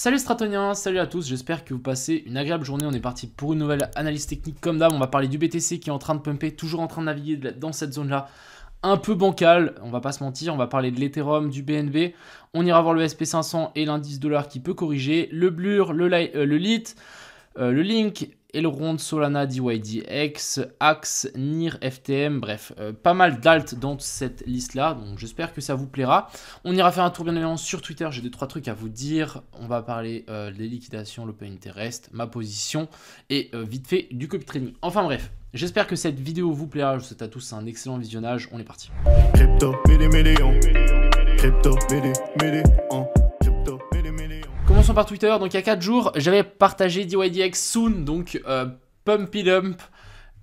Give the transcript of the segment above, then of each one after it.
Salut Stratonien, salut à tous, j'espère que vous passez une agréable journée. On est parti pour une nouvelle analyse technique. Comme d'hab, on va parler du BTC qui est en train de pumper, toujours en train de naviguer dans cette zone-là un peu bancale, on va pas se mentir, on va parler de l'Ethereum, du BNB, on ira voir le SP500 et l'indice dollar qui peut corriger, le Blur, le, euh, Lite, euh, le Link, Elrond, Solana, DYDX, Axe, NIR, FTM, bref, euh, pas mal d'alt dans cette liste-là, donc j'espère que ça vous plaira. On ira faire un tour bien évidemment sur Twitter, j'ai deux trois trucs à vous dire. On va parler euh, des liquidations, l'open interest, ma position et euh, vite fait du copy trading. Enfin bref, J'espère que cette vidéo vous plaira, je vous souhaite à tous un excellent visionnage, on est parti. Crypto, Crypto, par Twitter. Donc il y a 4 jours, j'avais partagé DYDX soon, donc euh, pump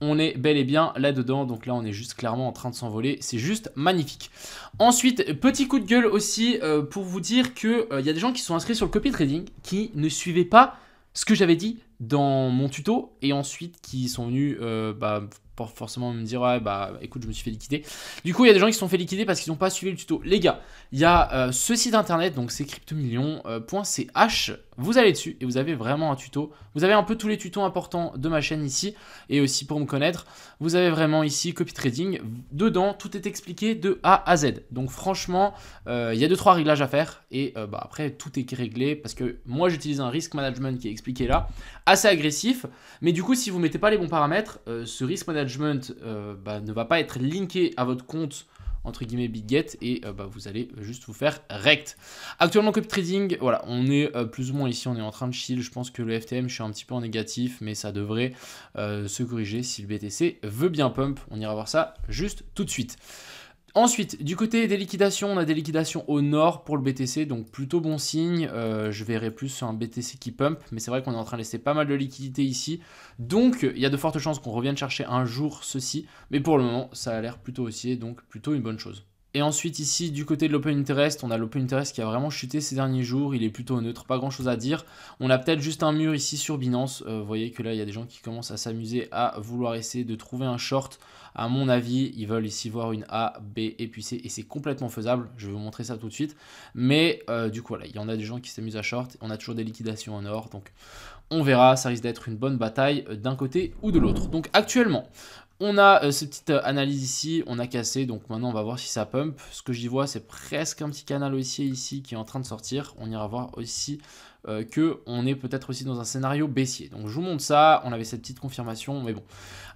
On est bel et bien là-dedans, donc là on est juste clairement en train de s'envoler, c'est juste magnifique. Ensuite, petit coup de gueule aussi euh, pour vous dire que euh, il y a des gens qui sont inscrits sur le copy trading qui ne suivaient pas ce que j'avais dit dans mon tuto et ensuite qui sont venus euh, bah, pas forcément me dire ouais bah écoute je me suis fait liquider. Du coup il y a des gens qui se sont fait liquider parce qu'ils n'ont pas suivi le tuto. Les gars, il y a euh, ce site internet donc c'est cryptomillion.ch. Euh, vous allez dessus et vous avez vraiment un tuto. Vous avez un peu tous les tutos importants de ma chaîne ici et aussi pour me connaître. Vous avez vraiment ici copy trading. Dedans tout est expliqué de A à Z. Donc franchement euh, il y a deux trois réglages à faire et bah, après tout est réglé parce que moi j'utilise un risk management qui est expliqué là assez agressif mais du coup si vous mettez pas les bons paramètres ce risk management management euh, bah, ne va pas être linké à votre compte entre guillemets get et euh, bah, vous allez juste vous faire rect. Actuellement copy trading, voilà, on est euh, plus ou moins ici, on est en train de chill. Je pense que le FTM, je suis un petit peu en négatif, mais ça devrait se corriger si le BTC veut bien pump. On ira voir ça juste tout de suite. Ensuite, du côté des liquidations, on a des liquidations au nord pour le BTC, donc plutôt bon signe. Euh, je verrai plus sur un BTC qui pump, mais c'est vrai qu'on est en train de laisser pas mal de liquidités ici. Donc, il y a de fortes chances qu'on revienne chercher un jour ceci. Mais pour le moment, ça a l'air plutôt haussier, donc plutôt une bonne chose. Et ensuite ici du côté de l'open interest, on a l'open interest qui a vraiment chuté ces derniers jours, il est plutôt neutre, pas grand chose à dire. On a peut-être juste un mur ici sur Binance, euh, vous voyez que là il y a des gens qui commencent à s'amuser à vouloir essayer de trouver un short. À mon avis, ils veulent ici voir une A, B et puis C et c'est complètement faisable, je vais vous montrer ça tout de suite. Mais euh, du coup là, il y en a des gens qui s'amusent à short, on a toujours des liquidations en or, donc on verra, ça risque d'être une bonne bataille euh, d'un côté ou de l'autre. Donc actuellement, on a euh, cette petite euh, analyse ici, on a cassé, donc maintenant on va voir si ça pump. Ce que j'y vois, c'est presque un petit canal haussier ici qui est en train de sortir. On ira voir aussi qu'on euh, que on est peut-être aussi dans un scénario baissier. Donc je vous montre ça, on avait cette petite confirmation, mais bon.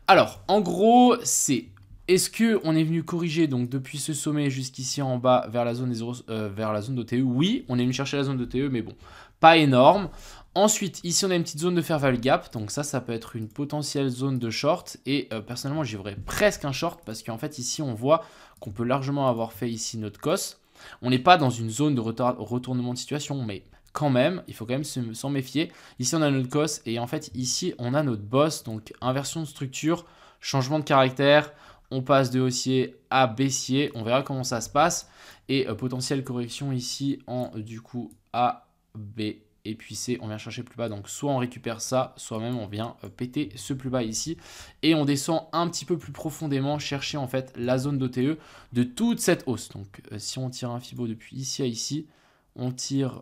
Alors, en gros, c'est est-ce que on est venu corriger donc depuis ce sommet jusqu'ici en bas vers la zone euh, zone d'OTE Oui, on est venu chercher la zone d'OTE, mais bon, pas énorme. Ensuite, ici on a une petite zone de ferval gap, donc ça, ça peut être une potentielle zone de short. Et euh, personnellement, j'y verrais presque un short parce qu'en fait ici on voit qu'on peut largement avoir fait ici notre cos. On n'est pas dans une zone de retournement de situation, mais quand même, il faut quand même s'en méfier. Ici on a notre cosse et en fait ici on a notre boss, donc inversion de structure, changement de caractère on passe de haussier à baissier, on verra comment ça se passe, et euh, potentielle correction ici en du coup A, B et puis C, on vient chercher plus bas, donc soit on récupère ça, soit même on vient euh, péter ce plus bas ici, et on descend un petit peu plus profondément, chercher en fait la zone d'OTE de toute cette hausse, donc euh, si on tire un Fibo depuis ici à ici, on tire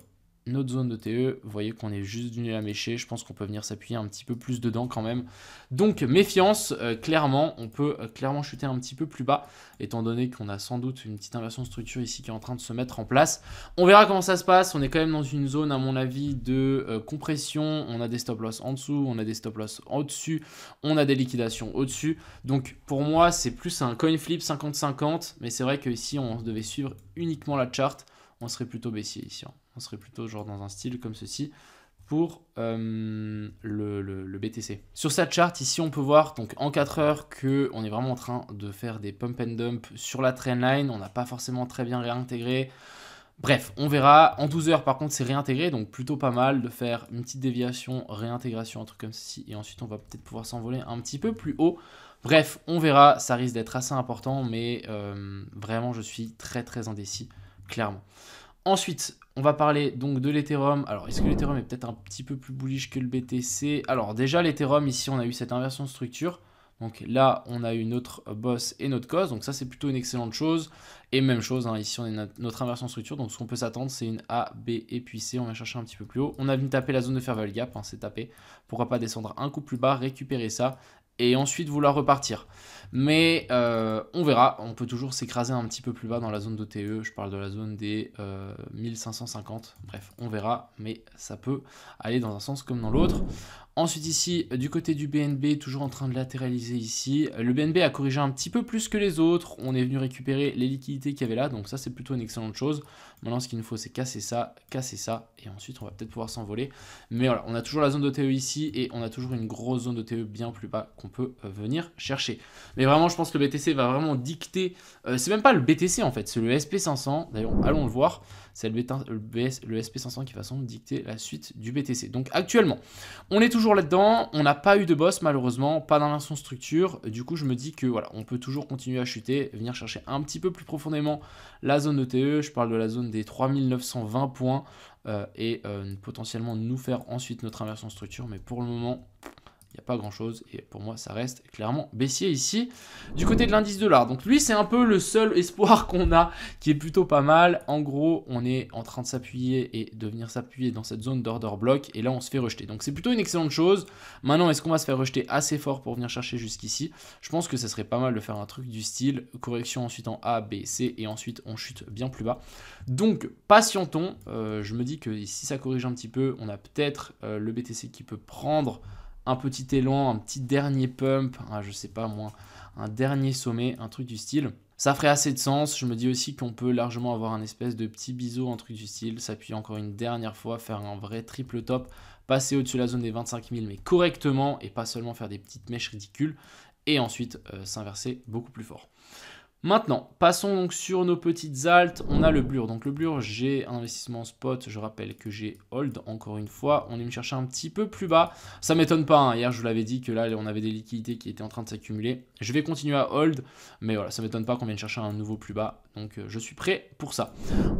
notre zone de TE. Vous voyez qu'on est juste du nez à mécher. Je pense qu'on peut venir s'appuyer un petit peu plus dedans quand même. Donc méfiance, euh, clairement, on peut euh, clairement chuter un petit peu plus bas, étant donné qu'on a sans doute une petite inversion de structure ici qui est en train de se mettre en place. On verra comment ça se passe. On est quand même dans une zone, à mon avis, de euh, compression. On a des stop loss en dessous, on a des stop loss au-dessus, on a des liquidations au-dessus. Donc pour moi, c'est plus un coin flip 50-50, mais c'est vrai que si on devait suivre uniquement la charte, on serait plutôt baissier ici. Hein on serait plutôt genre dans un style comme ceci pour euh, le, BTC. Sur cette charte, ici, on peut voir donc en 4 heures que on est vraiment en train de faire des pump and dump sur la trendline. On n'a pas forcément très bien réintégré. Bref, on verra. En 12 heures, par contre, c'est réintégré, donc plutôt pas mal de faire une petite déviation, réintégration, un truc comme ceci. Et ensuite, on va peut-être pouvoir s'envoler un petit peu plus haut. Bref, on verra. Ça risque d'être assez important, mais euh, vraiment, je suis très très indécis, clairement. Ensuite, on va parler donc de l'Ethereum. Alors, est-ce que l'Ethereum est peut-être un petit peu plus bullish que le BTC Alors, déjà, l'Ethereum, ici, on a eu cette inversion de structure. Donc là, on a eu notre boss et notre cause. Donc ça, c'est plutôt une excellente chose. Et même chose, hein, ici, on a notre inversion de structure. Donc ce qu'on peut s'attendre, c'est une A, B et puis C. On va chercher un petit peu plus haut. On a venu taper la zone de fair value gap. Hein, c'est tapé. Pourquoi pas descendre un coup plus bas, récupérer ça et ensuite vouloir repartir. Mais euh, on verra, on peut toujours s'écraser un petit peu plus bas dans la zone d'OTE, je parle de la zone des 1550, euh, bref, on verra, mais ça peut aller dans un sens comme dans l'autre. Ensuite ici, du côté du BNB, toujours en train de latéraliser ici. Le BNB a corrigé un petit peu plus que les autres. On est venu récupérer les liquidités qu'il y avait là. Donc ça, c'est plutôt une excellente chose. Maintenant, ce qu'il nous faut, c'est casser ça, casser ça. Et ensuite, on va peut-être pouvoir s'envoler. Mais voilà, on a toujours la zone de TE ici. Et on a toujours une grosse zone de TE bien plus bas qu'on peut euh, venir chercher. Mais vraiment, je pense que le BTC va vraiment dicter... Euh, c'est même pas le BTC en fait, c'est le SP500. D'ailleurs, allons le voir. C'est le, SP500 qui va sans dicter la suite du BTC. Donc actuellement, on est toujours là-dedans. On n'a pas eu de boss malheureusement, pas dans d'inversion structure. Du coup, je me dis que voilà, on peut toujours continuer à chuter, venir chercher un petit peu plus profondément la zone ETE. E. Je parle de la zone des 3920 points euh, et euh, potentiellement nous faire ensuite notre inversion structure. Mais pour le moment n'y a pas grand-chose. Et pour moi, ça reste clairement baissier ici. Du côté de l'indice de l'art Donc lui, c'est un peu le seul espoir qu'on a, qui est plutôt pas mal. En gros, on est en train de s'appuyer et de venir s'appuyer dans cette zone d'order block. Et là, on se fait rejeter. Donc c'est plutôt une excellente chose. Maintenant, est-ce qu'on va se faire rejeter assez fort pour venir chercher jusqu'ici Je pense que ça serait pas mal de faire un truc du style. Correction ensuite en A, B, C. Et ensuite, on chute bien plus bas. Donc, patientons. Euh, je me dis que si ça corrige un petit peu, on a peut-être euh, le BTC qui peut prendre un petit élan, un petit dernier pump, je sais pas moi, un dernier sommet, un truc du style. Ça ferait assez de sens. Je me dis aussi qu'on peut largement avoir un espèce de petit biseau, un truc du style, s'appuyer encore une dernière fois, faire un vrai triple top, passer au-dessus de la zone des 25 000, mais correctement, et pas seulement faire des petites mèches ridicules, et ensuite euh, s'inverser beaucoup plus fort. Maintenant, passons donc sur nos petites altes. On a le blur. Donc le blur, j'ai un investissement spot. Je rappelle que j'ai hold encore une fois. On est me chercher un petit peu plus bas. Ça m'étonne pas. Hein. Hier, je vous l'avais dit que là, on avait des liquidités qui étaient en train de s'accumuler. Je vais continuer à hold. Mais voilà, ça m'étonne pas qu'on vienne chercher un nouveau plus bas. Donc euh, je suis prêt pour ça.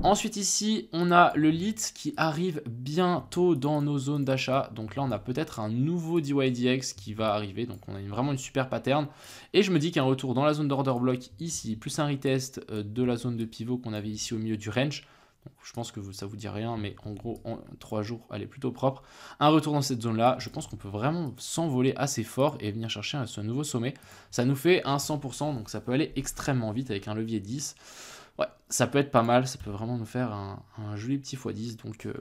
Ensuite ici, on a le lit qui arrive bientôt dans nos zones d'achat. Donc là, on a peut-être un nouveau DYDX qui va arriver. Donc on a vraiment une super pattern. Et je me dis qu'un retour dans la zone d'order block ici, plus un retest euh, de la zone de pivot qu'on avait ici au milieu du range, je pense que ça vous dit rien, mais en gros, en 3 jours, elle est plutôt propre. Un retour dans cette zone-là, je pense qu'on peut vraiment s'envoler assez fort et venir chercher ce nouveau sommet. Ça nous fait un 100%, donc ça peut aller extrêmement vite avec un levier 10. Ouais, ça peut être pas mal, ça peut vraiment nous faire un, joli petit x10, donc euh,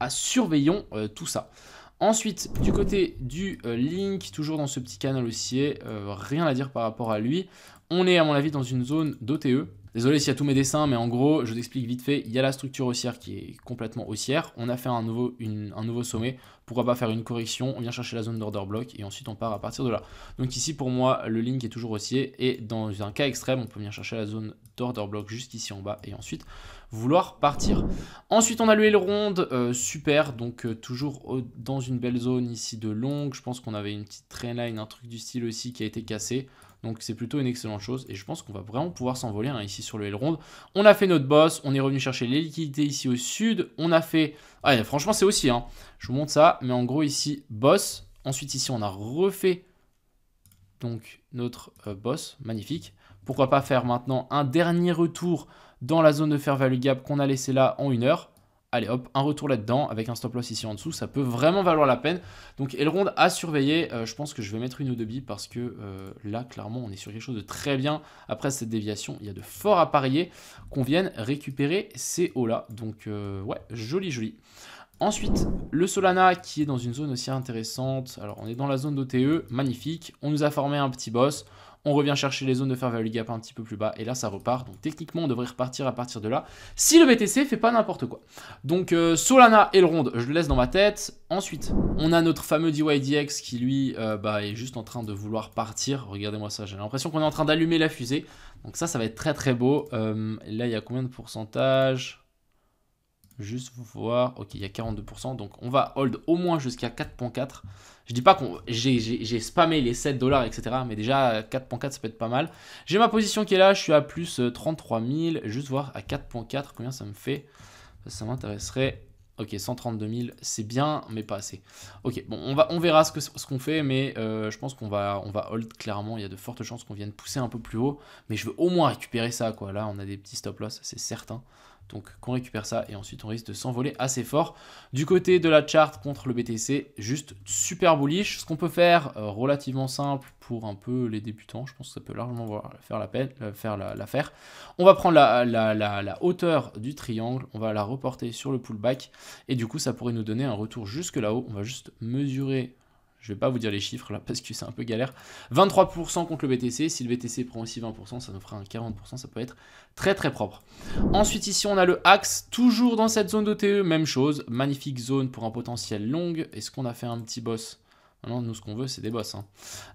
à surveillons euh, tout ça. Ensuite, du côté du euh, Link, toujours dans ce petit canal haussier, rien à dire par rapport à lui. On est à mon avis dans une zone d'OTE, Désolé s'il y a tous mes dessins, mais en gros, je explique vite fait, il y a la structure haussière qui est complètement haussière, on a fait un nouveau, un nouveau sommet, pourquoi pas faire une correction, on vient chercher la zone d'order block et ensuite on part à partir de là. Donc ici pour moi, le link est toujours haussier et dans un cas extrême, on peut venir chercher la zone d'order block juste ici en bas et ensuite vouloir partir. Ensuite, on a le ronde euh, super, donc euh, toujours dans une belle zone ici de longue. Je pense qu'on avait une petite line, un truc du style aussi qui a été cassé. Donc c'est plutôt une excellente chose et je pense qu'on va vraiment pouvoir s'envoler hein, ici sur le l On a fait notre boss, on est revenu chercher les liquidités ici au sud, on a fait... Ah, franchement c'est aussi, hein. je vous montre ça, mais en gros ici boss, ensuite ici on a refait donc notre euh, boss, magnifique. Pourquoi pas faire maintenant un dernier retour dans la zone de fair value gap qu'on a laissé là en une heure. Allez hop, un retour là-dedans avec un stop loss ici en dessous, ça peut vraiment valoir la peine. Donc Elrond à surveiller, euh, je pense que je vais mettre une eau de bille parce que euh, là clairement on est sur quelque chose de très bien. Après cette déviation, il y a de forts à parier qu'on vienne récupérer ces hauts là. Donc euh, ouais, joli joli. Ensuite, le Solana qui est dans une zone aussi intéressante. Alors on est dans la zone d'OTE, magnifique. On nous a formé un petit boss on revient chercher les zones de faire value gap un petit peu plus bas, et là ça repart, donc techniquement on devrait repartir à partir de là, si le BTC fait pas n'importe quoi. Donc euh, Solana et le ronde, je le laisse dans ma tête, ensuite on a notre fameux DYDX qui lui euh, bah, est juste en train de vouloir partir, regardez-moi ça, j'ai l'impression qu'on est en train d'allumer la fusée, donc ça ça va être très très beau, euh, là il y a combien de pourcentages Juste voir, ok, il y a 42%, donc on va hold au moins jusqu'à 4.4. Je dis pas qu'on, j'ai spammé les 7 dollars, etc. Mais déjà, 4.4, ça peut être pas mal. J'ai ma position qui est là, je suis à plus 33 euh, 000. Juste voir à 4.4, combien ça me fait. Ça, m'intéresserait. Ok, 132 000, c'est bien, mais pas assez. Ok, bon, on, va, on verra ce qu'on ce fait, mais euh, je pense qu'on va, on va hold clairement. Il y a de fortes chances qu'on vienne pousser un peu plus haut, mais je veux au moins récupérer ça, quoi. Là, on a des petits stop-loss, c'est certain. Donc qu'on récupère ça et ensuite on risque de s'envoler assez fort. Du côté de la charte contre le BTC, juste super bullish. Ce qu'on peut faire, euh, relativement simple pour un peu les débutants, je pense que ça peut largement faire la euh, faire l'affaire. on va prendre la, la, hauteur du triangle, on va la reporter sur le pullback et du coup ça pourrait nous donner un retour jusque là-haut. On va juste mesurer je vais pas vous dire les chiffres là parce que c'est un peu galère. 23% contre le BTC. Si le BTC prend aussi 20%, ça nous fera un 40%. Ça peut être très très propre. Ensuite, ici, on a le Axe. Toujours dans cette zone d'OTE, e. même chose. Magnifique zone pour un potentiel long. Est-ce qu'on a fait un petit boss non, nous, ce qu'on veut, c'est des boss. Hein.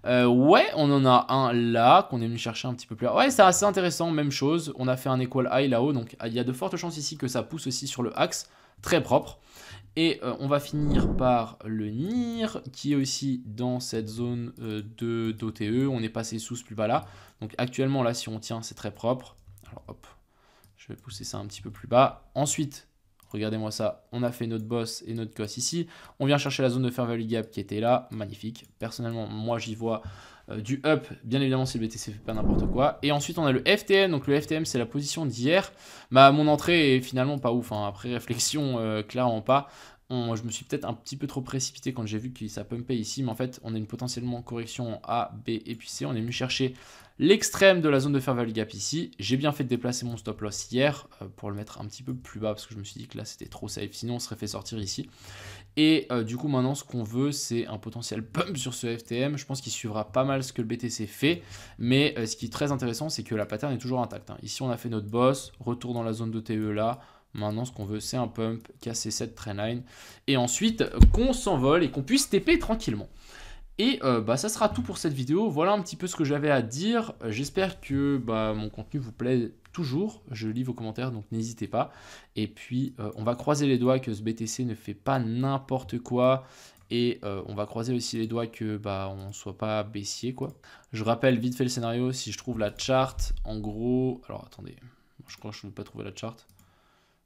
Euh, ouais, on en a un là, qu'on est venu chercher un petit peu plus. Ouais, c'est assez intéressant, même chose. On a fait un equal high là-haut, donc il y a de fortes chances ici que ça pousse aussi sur le axe. Très propre. Et euh, on va finir par le NIR, qui est aussi dans cette zone euh, de d'OTE. On est passé sous ce plus bas là. Donc actuellement, là, si on tient, c'est très propre. Alors hop, je vais pousser ça un petit peu plus bas. Ensuite, regardez-moi ça, on a fait notre boss et notre cos ici. On vient chercher la zone de fer value qui était là, magnifique. Personnellement, moi, j'y vois euh, du up, bien évidemment c'est le BTC fait pas n'importe quoi. Et ensuite on a le FTM, donc le FTM c'est la position d'hier. Ma bah, mon entrée est finalement pas ouf, hein. après réflexion euh, clairement pas. je me suis peut-être un petit peu trop précipité quand j'ai vu que ça pumpait ici, mais en fait on a une potentiellement correction en A, B et puis C. On est venu chercher l'extrême de la zone de fair gap ici. J'ai bien fait de déplacer mon stop loss hier euh, pour le mettre un petit peu plus bas parce que je me suis dit que là c'était trop safe, sinon on serait fait sortir ici. Et euh, du coup, maintenant, ce qu'on veut, c'est un potentiel pump sur ce FTM. Je pense qu'il suivra pas mal ce que le BTC fait. Mais euh, ce qui est très intéressant, c'est que la pattern est toujours intacte. Hein. Ici, on a fait notre boss, retour dans la zone de TE là. Maintenant, ce qu'on veut, c'est un pump, casser cette trendline. Et ensuite, qu'on s'envole et qu'on puisse TP tranquillement. Et euh, bah, ça sera tout pour cette vidéo. Voilà un petit peu ce que j'avais à dire. Euh, j'espère que bah, mon contenu vous plaît toujours. Je lis vos commentaires, donc n'hésitez pas. Et puis, euh, on va croiser les doigts que ce BTC ne fait pas n'importe quoi. Et on va croiser aussi les doigts que bah, on ne soit pas baissier. Quoi. Je rappelle vite fait le scénario. Si je trouve la charte, en gros... Alors, attendez. Je crois que je ne vais pas trouver la charte.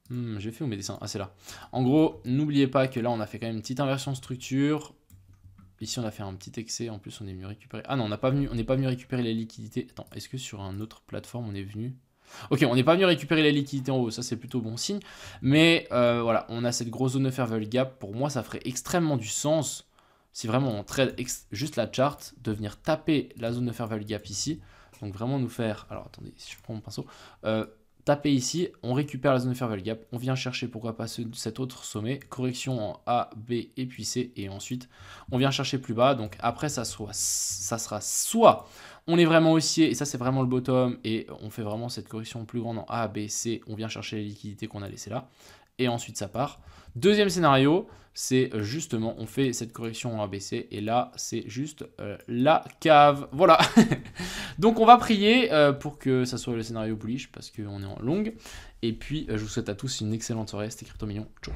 Hmm, j'ai fait où mes dessins Ah, c'est là. En gros, n'oubliez pas que là, on a fait quand même une petite inversion de structure. Ici, on a fait un petit excès. En plus, on est venu récupérer. Ah non, on n'est pas venu récupérer les liquidités. Attends, est-ce que sur un autre plateforme, on est venu Ok, on n'est pas venu récupérer les liquidités en haut, ça c'est plutôt bon signe. Mais euh, voilà, on a cette grosse zone de fair gap. Pour moi, ça ferait extrêmement du sens, si vraiment on trade juste la charte, de venir taper la zone de fair gap ici. Donc vraiment nous faire... Alors attendez, si je prends mon pinceau... Euh, taper ici, on récupère la zone Value Gap, on vient chercher pourquoi pas cet autre sommet, correction en A, B et puis C, et ensuite on vient chercher plus bas, donc après ça, soit, ça sera soit on est vraiment haussier, et ça c'est vraiment le bottom, et on fait vraiment cette correction plus grande en A, B, C, on vient chercher les liquidités qu'on a laissées là, et ensuite ça part. Deuxième scénario, c'est euh, justement, on fait cette correction en ABC, et là, c'est juste euh, la cave. Voilà. Donc, on va prier euh, pour que ça soit le scénario bullish, parce qu'on est en longue. Et puis, je vous souhaite à tous une excellente soirée. C'était CryptoMillion. Ciao.